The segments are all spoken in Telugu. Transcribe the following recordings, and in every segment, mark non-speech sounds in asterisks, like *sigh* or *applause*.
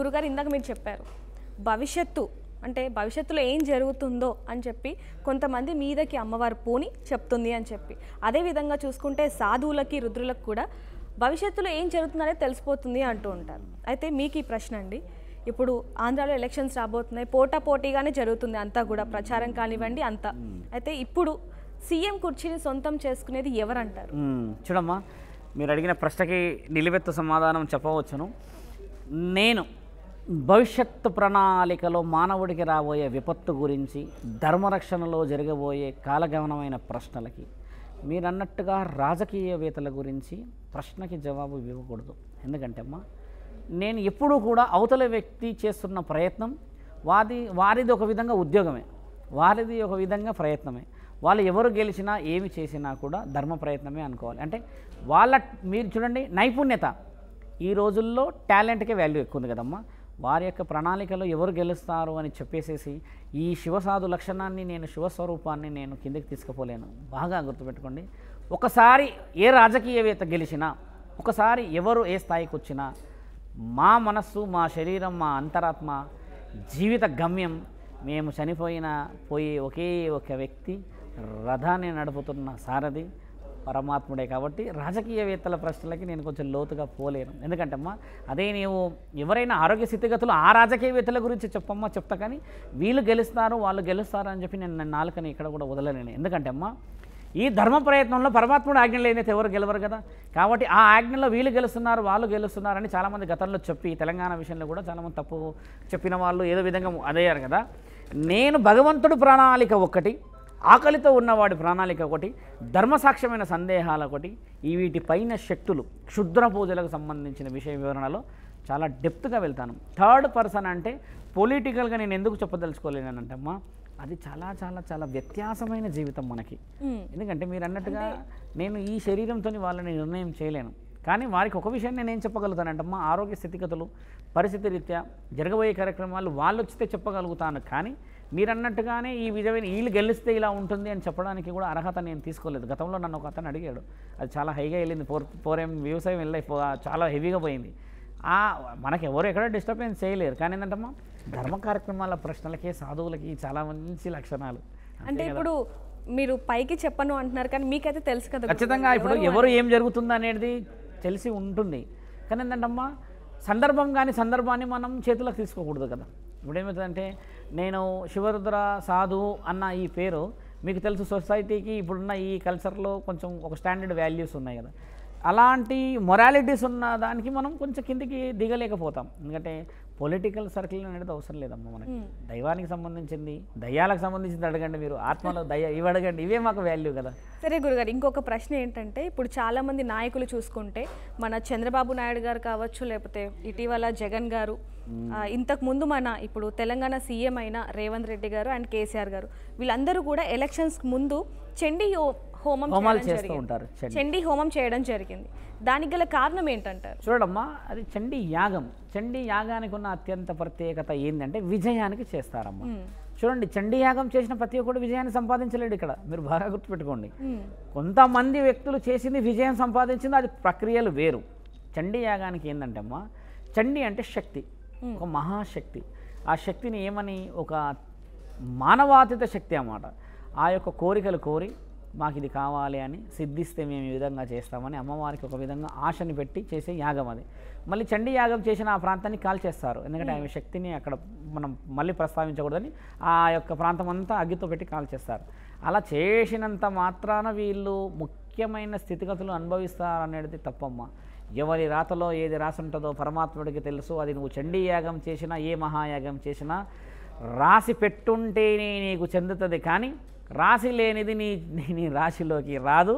గురుగారు ఇందాక మీరు చెప్పారు భవిష్యత్తు అంటే భవిష్యత్తులో ఏం జరుగుతుందో అని చెప్పి కొంతమంది మీదకి అమ్మవారు పోని చెప్తుంది అని చెప్పి అదేవిధంగా చూసుకుంటే సాధువులకి రుద్రులకు కూడా భవిష్యత్తులో ఏం జరుగుతుందనేది తెలిసిపోతుంది అంటూ ఉంటారు అయితే మీకు ఈ ప్రశ్న అండి ఇప్పుడు ఆంధ్రాలో ఎలక్షన్స్ రాబోతున్నాయి పోటా పోటీగానే జరుగుతుంది అంతా కూడా ప్రచారం కానివ్వండి అంతా అయితే ఇప్పుడు సీఎం కుర్చీని సొంతం చేసుకునేది ఎవరంటారు చూడమ్మా మీరు అడిగిన ప్రశ్నకి నిలువెత్తు సమాధానం చెప్పవచ్చును నేను భవిష్యత్తు ప్రణాళికలో మానవుడికి రాబోయే విపత్తు గురించి ధర్మరక్షణలో జరగబోయే కాలగమనమైన ప్రశ్నలకి మీరన్నట్టుగా రాజకీయవేత్తల గురించి ప్రశ్నకి జవాబు ఇవ్వకూడదు ఎందుకంటే అమ్మా నేను ఎప్పుడూ కూడా అవతల వ్యక్తి చేస్తున్న ప్రయత్నం వాది వారిది ఒక విధంగా ఉద్యోగమే వారిది ఒక విధంగా ప్రయత్నమే వాళ్ళు ఎవరు గెలిచినా ఏమి చేసినా కూడా ధర్మ ప్రయత్నమే అనుకోవాలి అంటే వాళ్ళ మీరు చూడండి నైపుణ్యత ఈ రోజుల్లో టాలెంట్కే వాల్యూ ఎక్కువ ఉంది కదమ్మా వారి యొక్క ప్రణాళికలో ఎవరు గెలుస్తారు అని చెప్పేసేసి ఈ శివసాధు లక్షణాన్ని నేను శివస్వరూపాన్ని నేను కిందకి తీసుకుపోలేను బాగా గుర్తుపెట్టుకోండి ఒకసారి ఏ రాజకీయవేత్త గెలిచినా ఒకసారి ఎవరు ఏ స్థాయికి వచ్చినా మా మనస్సు మా శరీరం మా అంతరాత్మ జీవిత గమ్యం మేము చనిపోయిన పోయే ఒకే ఒక వ్యక్తి రథాన్ని నడుపుతున్న సారథి పరమాత్ముడే కాబట్టి రాజకీయవేత్తల ప్రశ్నలకి నేను కొంచెం లోతుగా పోలేను ఎందుకంటే అమ్మా అదే నీవు ఎవరైనా ఆరోగ్య స్థితిగతులు ఆ రాజకీయవేత్తల గురించి చెప్పమ్మా చెప్తా కానీ వీళ్ళు గెలుస్తారు వాళ్ళు గెలుస్తారు అని చెప్పి నేను నాలుకని ఇక్కడ కూడా వదలలేను ఎందుకంటే అమ్మా ఈ ధర్మ ప్రయత్నంలో పరమాత్ముడు ఆజ్ఞలు లేనైతే ఎవరు గెలవరు కదా కాబట్టి ఆ ఆజ్ఞలో వీళ్ళు గెలుస్తున్నారు వాళ్ళు గెలుస్తున్నారని చాలామంది గతంలో చెప్పి తెలంగాణ విషయంలో కూడా చాలామంది తప్పు చెప్పిన వాళ్ళు ఏదో విధంగా అదయ్యారు కదా నేను భగవంతుడు ప్రణాళిక ఒక్కటి ఆకలితో ఉన్నవాడి ప్రణాళిక ఒకటి ధర్మసాక్ష్యమైన సందేహాలు ఒకటి ఈ వీటిపైన శక్తులు క్షుద్ర పూజలకు సంబంధించిన విషయ వివరణలో చాలా డెప్త్గా వెళ్తాను థర్డ్ పర్సన్ అంటే పొలిటికల్గా నేను ఎందుకు చెప్పదలుచుకోలేనంటమ్మా అది చాలా చాలా చాలా వ్యత్యాసమైన జీవితం మనకి ఎందుకంటే మీరు అన్నట్టుగా నేను ఈ శరీరంతో వాళ్ళని నిర్ణయం చేయలేను కానీ వారికి ఒక విషయం నేను ఏం ఆరోగ్య స్థితిగతులు పరిస్థితి రీత్యా జరగబోయే కార్యక్రమాలు వాళ్ళు వచ్చితే చెప్పగలుగుతాను కానీ మీరు అన్నట్టుగానే ఈ విధమైన వీళ్ళు గెలిస్తే ఇలా ఉంటుంది అని చెప్పడానికి కూడా అర్హత నేను తీసుకోలేదు గతంలో నన్ను ఒక అతను అడిగాడు అది చాలా హైగా వెళ్ళింది ఫోర్ ఫోర్ ఎం వ్యవసాయం వెళ్ళి చాలా హెవీగా పోయింది మనకి ఎవరు ఎక్కడ డిస్టర్బెన్స్ చేయలేరు కానీ ఏంటంటమ్మా ధర్మ కార్యక్రమాల ప్రశ్నలకే సాధువులకి చాలా మంచి లక్షణాలు అంటే ఇప్పుడు మీరు పైకి చెప్పను అంటున్నారు కానీ మీకైతే తెలుసు కదా ఖచ్చితంగా ఇప్పుడు ఎవరు ఏం జరుగుతుంది అనేది తెలిసి ఉంటుంది కానీ ఏంటంటమ్మా సందర్భం కానీ సందర్భాన్ని మనం చేతులకు తీసుకోకూడదు కదా ఇప్పుడు ఏమవుతుందంటే నేను శివరుద్ర సాధు అన్న ఈ పేరు మీకు తెలుసు సొసైటీకి ఇప్పుడున్న ఈ కల్చర్లో కొంచెం ఒక స్టాండర్డ్ వాల్యూస్ ఉన్నాయి కదా అలాంటి మొరాలిటీస్ ఉన్న దానికి మనం కొంచెం కిందికి దిగలేకపోతాం ఎందుకంటే పొలిటికల్ సర్కిల్ అనేది అవసరం లేదమ్మా మనకి దైవానికి సంబంధించింది దయ్యాలకు సంబంధించింది అడగండి మీరు ఆత్మలో దయ ఇవి అడగండి ఇవే మాకు వాల్యూ కదా సరే గురుగారు ఇంకొక ప్రశ్న ఏంటంటే ఇప్పుడు చాలామంది నాయకులు చూసుకుంటే మన చంద్రబాబు నాయుడు గారు కావచ్చు లేకపోతే ఇటీవల జగన్ గారు ఇంతకు ముందు మన ఇప్పుడు తెలంగాణ సీఎం అయిన రేవంత్ రెడ్డి గారు అండ్ కేసీఆర్ గారు వీళ్ళందరూ కూడా ఎలక్షన్స్ ముందు చెండి హోమం హోమాలు చేస్తూ ఉంటారు చండీ హోమం చేయడం జరిగింది దానికి గల కారణం ఏంటంటారు చూడమ్మా అది చండీ యాగం చండీ యాగానికి ఉన్న అత్యంత ప్రత్యేకత ఏంటంటే విజయానికి చేస్తారమ్మా చూడండి చండీ యాగం చేసిన ప్రతి ఒక్కడు విజయాన్ని సంపాదించలేడు ఇక్కడ మీరు బాగా గుర్తుపెట్టుకోండి కొంతమంది వ్యక్తులు చేసింది విజయం సంపాదించింది అది ప్రక్రియలు వేరు చండీ యాగానికి ఏంటంటే అమ్మా చండీ అంటే శక్తి ఒక మహాశక్తి ఆ శక్తిని ఏమని ఒక మానవాతీత శక్తి అన్నమాట ఆ యొక్క కోరికలు కోరి మాకు ఇది కావాలి అని సిద్ధిస్తే మేము ఈ విధంగా చేస్తామని అమ్మవారికి ఒక విధంగా ఆశని పెట్టి చేసే యాగం అది మళ్ళీ చండీ యాగం చేసిన ఆ ప్రాంతాన్ని కాల్చేస్తారు ఎందుకంటే hmm. ఆమె శక్తిని అక్కడ మనం మళ్ళీ ప్రస్తావించకూడదని ఆ యొక్క ప్రాంతం అంతా అగ్గితో పెట్టి కాల్చేస్తారు అలా చేసినంత మాత్రాన వీళ్ళు ముఖ్యమైన స్థితిగతులు అనుభవిస్తారనేది తప్పమ్మ ఎవరి రాతలో ఏది రాసి ఉంటుందో పరమాత్ముడికి తెలుసు అది నువ్వు చండీ యాగం చేసినా ఏ మహాయాగం చేసినా రాసి పెట్టుంటేనే నీకు చెందుతుంది కానీ రాశి లేనిది నీ నీ రాశిలోకి రాదు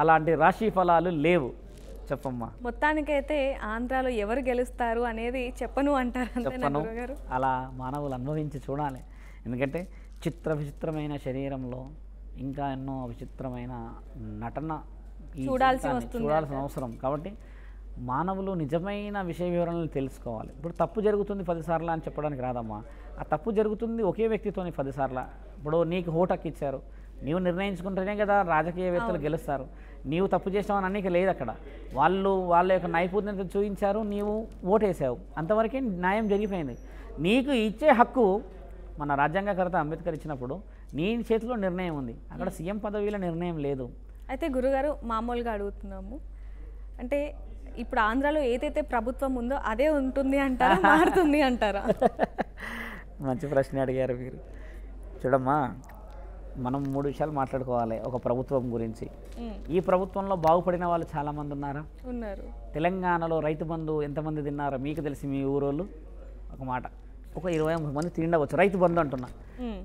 అలాంటి రాశి ఫలాలు లేవు చెప్పమ్మా మొత్తానికైతే ఆంధ్రాలో ఎవరు గెలుస్తారు అనేది చెప్పను అంటారు చెప్పను అలా మానవులు అనుభవించి చూడాలి ఎందుకంటే చిత్ర విచిత్రమైన శరీరంలో ఇంకా ఎన్నో విచిత్రమైన నటన చూడాల్సిన చూడాల్సిన అవసరం కాబట్టి మానవులు నిజమైన విషయ వివరణలు తెలుసుకోవాలి ఇప్పుడు తప్పు జరుగుతుంది పదిసార్లు అని చెప్పడానికి రాదమ్మా ఆ తప్పు జరుగుతుంది ఒకే వ్యక్తితోని పదిసార్లు ఇప్పుడు నీకు హోటక్ ఇచ్చారు నీవు నిర్ణయించుకుంటేనే కదా రాజకీయవేత్తలు గెలుస్తారు నీవు తప్పు చేసావని అనేక లేదు అక్కడ వాళ్ళు వాళ్ళ యొక్క నైపుణ్యత చూపించారు నీవు ఓటేసావు అంతవరకే న్యాయం జరిగిపోయింది నీకు ఇచ్చే హక్కు మన రాజ్యాంగకర్త అంబేద్కర్ ఇచ్చినప్పుడు నీ చేతిలో నిర్ణయం ఉంది అక్కడ సీఎం పదవిలో నిర్ణయం లేదు అయితే గురుగారు మామూలుగా అడుగుతున్నాము అంటే ఇప్పుడు ఆంధ్రాలో ఏదైతే ప్రభుత్వం ఉందో అదే ఉంటుంది అంటారా *laughs* మారుతుంది అంటారా మంచి ప్రశ్న అడిగారు మీరు చూడమ్మా మనం మూడు విషయాలు మాట్లాడుకోవాలి ఒక ప్రభుత్వం గురించి ఈ ప్రభుత్వంలో బాగుపడిన వాళ్ళు చాలా మంది ఉన్నారా ఉన్నారు తెలంగాణలో రైతు బంధు ఎంతమంది తిన్నారా మీకు తెలిసి మీ ఊరోళ్ళు ఒక మాట ఒక ఇరవై ముప్పై మంది తిండవచ్చు రైతు బంధు అంటున్నా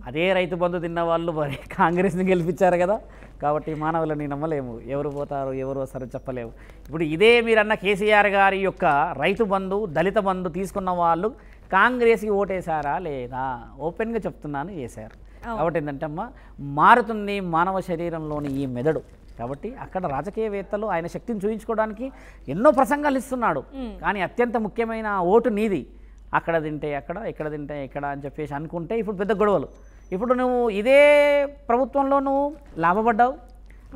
అదే రైతు బంధు తిన్న వాళ్ళు మరి కాంగ్రెస్ని గెలిపించారు కదా కాబట్టి మానవులని నమ్మలేము ఎవరు పోతారు ఎవరు వస్తారో చెప్పలేము ఇప్పుడు ఇదే మీరన్న కేసీఆర్ గారి యొక్క రైతు బంధు దళిత బంధు తీసుకున్న వాళ్ళు కాంగ్రెస్కి ఓటేశారా లేదా ఓపెన్గా చెప్తున్నాను వేశారు కాబట్టి ఏంటంటే అమ్మ మారుతుంది మానవ శరీరంలోని ఈ మెదడు కాబట్టి అక్కడ రాజకీయవేత్తలు ఆయన శక్తిని చూపించుకోవడానికి ఎన్నో ప్రసంగాలు ఇస్తున్నాడు కానీ అత్యంత ముఖ్యమైన ఓటు నీది అక్కడ తింటే అక్కడ ఇక్కడ తింటే ఇక్కడ అని చెప్పేసి అనుకుంటే ఇప్పుడు పెద్ద గొడవలు ఇప్పుడు నువ్వు ఇదే ప్రభుత్వంలో నువ్వు లాభపడ్డావు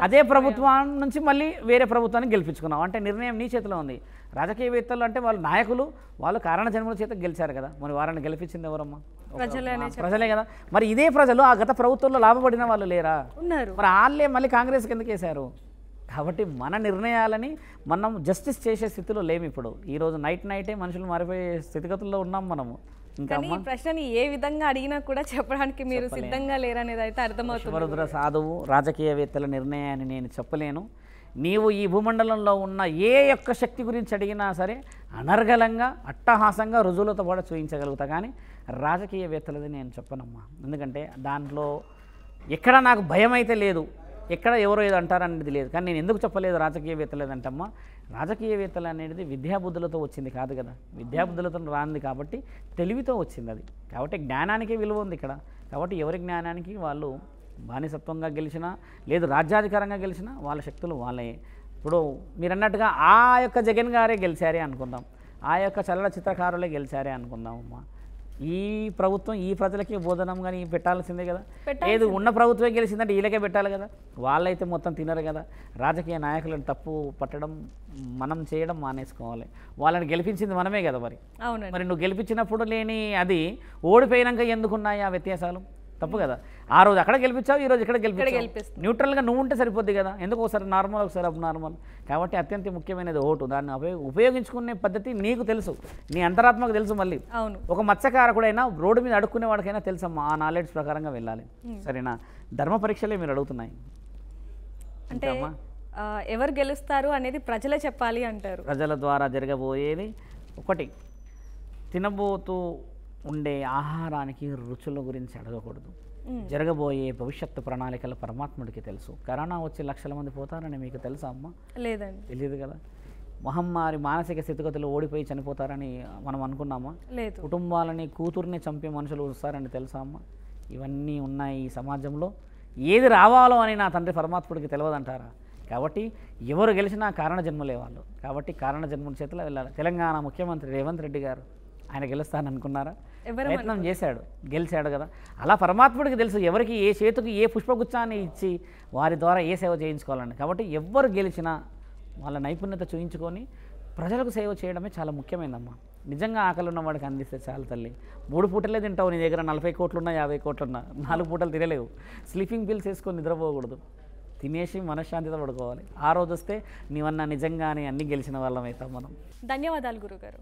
అదే ప్రభుత్వం నుంచి మళ్ళీ వేరే ప్రభుత్వాన్ని గెలిపించుకున్నావు అంటే నిర్ణయం నీ చేతిలో ఉంది రాజకీయవేత్తలు అంటే వాళ్ళు నాయకులు వాళ్ళు కారణ జన్మల చేత గెలిచారు కదా మరి వారిని గెలిపించింది ఎవరమ్మా ప్రజలే కదా మరి ఇదే ప్రజలు ఆ గత ప్రభుత్వంలో లాభపడిన వాళ్ళు లేరా ఉన్నారు మరి వాళ్ళే మళ్ళీ కాంగ్రెస్ కిందకేశారు కాబట్టి మన నిర్ణయాలని మనం జస్టిస్ చేసే స్థితిలో లేము ఇప్పుడు ఈరోజు నైట్ నైటే మనుషులు మారిపోయే స్థితిగతుల్లో ఉన్నాం మనము ఇంకా ప్రశ్నని ఏ విధంగా అడిగినా కూడా చెప్పడానికి మీరు సిద్ధంగా లేరనేది అయితే అర్థమవుతుంది వరుద్ర సాధువు రాజకీయవేత్తల నిర్ణయాన్ని నేను చెప్పలేను నీవు ఈ భూమండలంలో ఉన్న ఏ యొక్క శక్తి గురించి అడిగినా సరే అనర్గలంగా అట్టహాసంగా రుజువులతో కూడా చూపించగలుగుతా కానీ రాజకీయవేత్తలది నేను చెప్పనమ్మా ఎందుకంటే దాంట్లో ఎక్కడ నాకు భయం అయితే లేదు ఎక్కడ ఎవరో ఏదో అంటారనేది లేదు కానీ నేను ఎందుకు చెప్పలేదు లేదంటమ్మా రాజకీయవేత్తలు అనేది విద్యాబుద్ధులతో వచ్చింది కాదు కదా విద్యాబుద్ధులతో రాంది కాబట్టి తెలివితో వచ్చింది అది కాబట్టి జ్ఞానానికి విలువ ఉంది ఇక్కడ కాబట్టి ఎవరి జ్ఞానానికి వాళ్ళు బానిసత్వంగా గెలిచినా లేదు రాజ్యాధికారంగా గెలిచినా వాళ్ళ శక్తులు వాళ్ళే ఇప్పుడు మీరు అన్నట్టుగా ఆ యొక్క జగన్ గారే గెలిచారే అనుకుందాం ఆ యొక్క చలనచిత్రకారులే గెలిచారే అనుకుందాం అమ్మా ఈ ప్రభుత్వం ఈ ప్రజలకి బోధనం కానీ పెట్టాల్సిందే కదా ఏది ఉన్న ప్రభుత్వం గెలిచిందంటే వీళ్ళకే పెట్టాలి కదా వాళ్ళైతే మొత్తం తినరు కదా రాజకీయ నాయకులను తప్పు పట్టడం మనం చేయడం మానేసుకోవాలి వాళ్ళని గెలిపించింది మనమే కదా మరి మరి నువ్వు గెలిపించినప్పుడు లేని అది ఓడిపోయినాక ఎందుకున్నాయి ఆ వ్యత్యాసాలు తప్పు కదా ఆ రోజు అక్కడ గెలిపించావు ఈ రోజు ఇక్కడ గెలిపించావు న్యూట్రల్గా నువ్వు ఉంటే సరిపోద్ది కదా ఎందుకు ఒకసారి నార్మల్ ఒకసారి అబ్ నార్మల్ కాబట్టి అత్యంత ముఖ్యమైనది ఓటు దాన్ని ఉపయోగించుకునే పద్ధతి నీకు తెలుసు నీ అంతరాత్మకు తెలుసు మళ్ళీ అవును ఒక మత్స్యకారకుడైనా రోడ్డు మీద అడుక్కునే వాడికైనా తెలుసమ్మా ఆ నాలెడ్జ్ ప్రకారంగా వెళ్ళాలి సరేనా ధర్మ పరీక్షలే మీరు అడుగుతున్నాయి అంటే ఎవరు గెలుస్తారు అనేది ప్రజలే చెప్పాలి అంటారు ప్రజల ద్వారా జరగబోయేది ఒకటి తినబోతూ ఉండే ఆహారానికి రుచుల గురించి అడగకూడదు జరగబోయే భవిష్యత్తు ప్రణాళికలు పరమాత్ముడికి తెలుసు కరోనా వచ్చి లక్షల మంది పోతారని మీకు తెలుసా అమ్మా లేదండి తెలియదు కదా మహమ్మారి మానసిక స్థితిగతులు ఓడిపోయి చనిపోతారని మనం అనుకున్నామా లేదు కుటుంబాలని కూతుర్ని చంపే మనుషులు వస్తారని తెలుసా అమ్మా ఇవన్నీ ఉన్నాయి ఈ సమాజంలో ఏది రావాలో అని నా తండ్రి పరమాత్ముడికి తెలియదంటారా కాబట్టి ఎవరు గెలిచినా కారణ జన్మలే వాళ్ళు కాబట్టి కారణ జన్మల చేతిలో వెళ్ళాలి తెలంగాణ ముఖ్యమంత్రి రేవంత్ రెడ్డి గారు ఆయన గెలుస్తాననుకున్నారా ప్రయత్నం చేశాడు గెలిచాడు కదా అలా పరమాత్ముడికి తెలుసు ఎవరికి ఏ చేతికి ఏ పుష్పగుచ్చాన్ని ఇచ్చి వారి ద్వారా ఏ సేవ చేయించుకోవాలని కాబట్టి ఎవ్వరు గెలిచినా వాళ్ళ నైపుణ్యత చూయించుకొని ప్రజలకు సేవ చేయడమే చాలా ముఖ్యమైనదమ్మా నిజంగా ఆకలి ఉన్నవాడికి అందిస్తే చాలు తల్లి మూడు పూటలే తింటావు నీ దగ్గర నలభై కోట్లున్నా యాభై కోట్లున్నా నాలుగు పూటలు తినలేవు స్లీపింగ్ పిల్స్ వేసుకొని నిద్రపోకూడదు తినేసి మనశ్శాంతితో పడుకోవాలి ఆ రోజు వస్తే నీవన్నా నిజంగానే అన్ని గెలిచిన వాళ్ళం మనం ధన్యవాదాలు గురుగారు